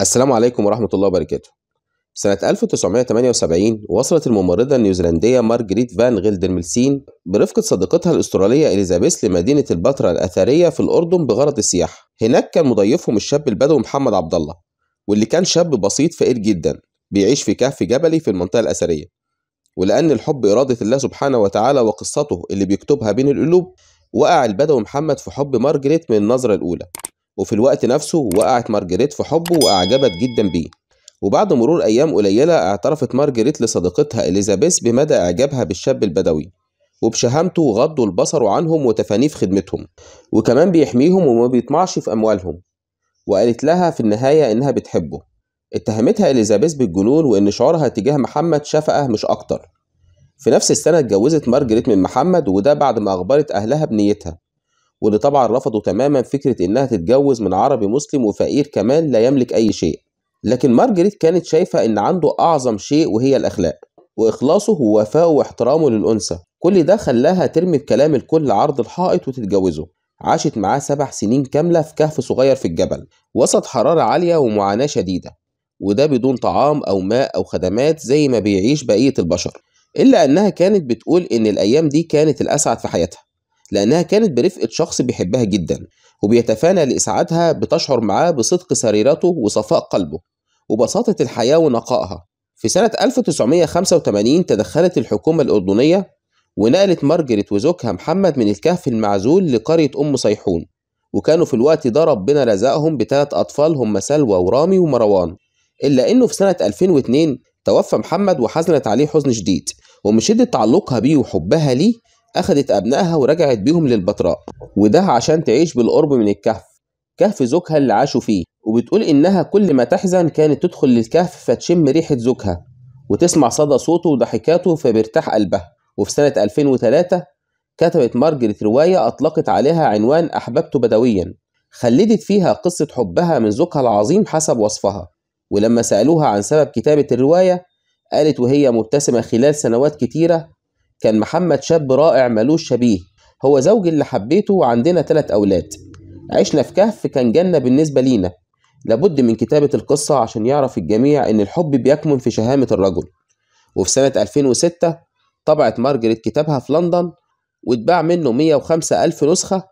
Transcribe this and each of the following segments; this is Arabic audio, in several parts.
السلام عليكم ورحمة الله وبركاته سنة 1978 وصلت الممرضة النيوزيلندية مارجريت فان ملسين برفقة صديقتها الأسترالية إليزابيث لمدينة البتراء الأثرية في الأردن بغرض السياحة هناك كان مضيفهم الشاب البدوي محمد عبد الله واللي كان شاب بسيط فقير جدا بيعيش في كهف جبلي في المنطقة الأثرية ولأن الحب إرادة الله سبحانه وتعالى وقصته اللي بيكتبها بين القلوب وقع البدوي محمد في حب مارجريت من النظرة الأولى وفي الوقت نفسه وقعت مارجريت في حبه وأعجبت جدا بيه وبعد مرور أيام قليلة اعترفت مارجريت لصديقتها إليزابيث بمدى إعجابها بالشاب البدوي وبشهامته وغضوا البصر عنهم وتفانيه في خدمتهم وكمان بيحميهم وما بيطمعش في أموالهم وقالت لها في النهاية إنها بتحبه اتهمتها إليزابيث بالجنون وإن شعورها تجاه محمد شفقة مش أكتر في نفس السنة اتجوزت مارجريت من محمد وده بعد ما أخبرت أهلها بنيتها واللي طبعا رفضوا تماما فكرة إنها تتجوز من عربي مسلم وفقير كمان لا يملك أي شيء لكن مارجريت كانت شايفة إن عنده أعظم شيء وهي الأخلاق وإخلاصه ووفاءه واحترامه للأنثى كل ده خلاها ترمي بكلام الكل عرض الحائط وتتجوزه عاشت معاه سبع سنين كاملة في كهف صغير في الجبل وسط حرارة عالية ومعاناة شديدة وده بدون طعام أو ماء أو خدمات زي ما بيعيش بقية البشر إلا أنها كانت بتقول إن الأيام دي كانت الأسعد في حياتها لأنها كانت برفقة شخص بيحبها جدا وبيتفانى لإسعادها بتشعر معاه بصدق سريرته وصفاء قلبه وبساطة الحياة ونقائها في سنة 1985 تدخلت الحكومة الأردنية ونقلت مارجريت وزوجها محمد من الكهف المعزول لقرية أم صيحون وكانوا في الوقت ده ربنا رزقهم بثلاث أطفال هم سلوى ورامي ومروان إلا إنه في سنة 2002 توفى محمد وحزنت عليه حزن شديد ومن شدة تعلقها بيه وحبها ليه أخذت أبنائها ورجعت بيهم للبتراء وده عشان تعيش بالقرب من الكهف كهف زوجها اللي عاشوا فيه وبتقول إنها كل ما تحزن كانت تدخل للكهف فتشم ريحة زوجها وتسمع صدى صوته وضحكاته فبيرتاح قلبها وفي سنة 2003 كتبت مارجريت رواية أطلقت عليها عنوان أحببت بدويا خلدت فيها قصة حبها من زوجها العظيم حسب وصفها ولما سألوها عن سبب كتابة الرواية قالت وهي مبتسمة خلال سنوات كتيرة كان محمد شاب رائع ملوش شبيه هو زوجي اللي حبيته وعندنا تلات أولاد عشنا في كهف كان جنة بالنسبة لينا لابد من كتابة القصة عشان يعرف الجميع إن الحب بيكمن في شهامة الرجل وفي سنة 2006 طبعت مارجريت كتابها في لندن واتباع منه 105 ألف نسخة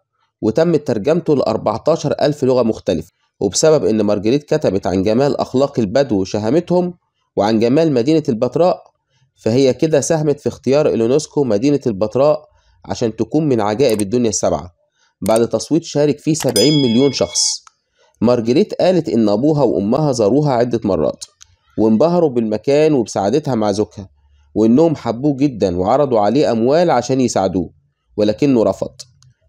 وتمت ترجمته ل 14 ألف لغة مختلفة وبسبب إن مارجريت كتبت عن جمال أخلاق البدو وشهامتهم وعن جمال مدينة البتراء فهي كده ساهمت في اختيار اليونسكو مدينة البتراء عشان تكون من عجائب الدنيا السبعة بعد تصويت شارك فيه 70 مليون شخص مارجريت قالت إن أبوها وأمها زاروها عدة مرات وانبهروا بالمكان وبسعادتها مع زوجها وإنهم حبوه جدا وعرضوا عليه أموال عشان يساعدوه ولكنه رفض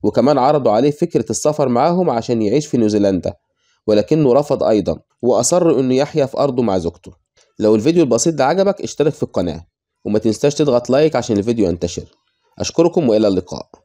وكمان عرضوا عليه فكرة السفر معاهم عشان يعيش في نيوزيلندا ولكنه رفض أيضا وأصر إنه يحيا في أرضه مع زوجته لو الفيديو البسيط ده عجبك اشترك في القناة وما تنساش تضغط لايك عشان الفيديو ينتشر أشكركم وإلى اللقاء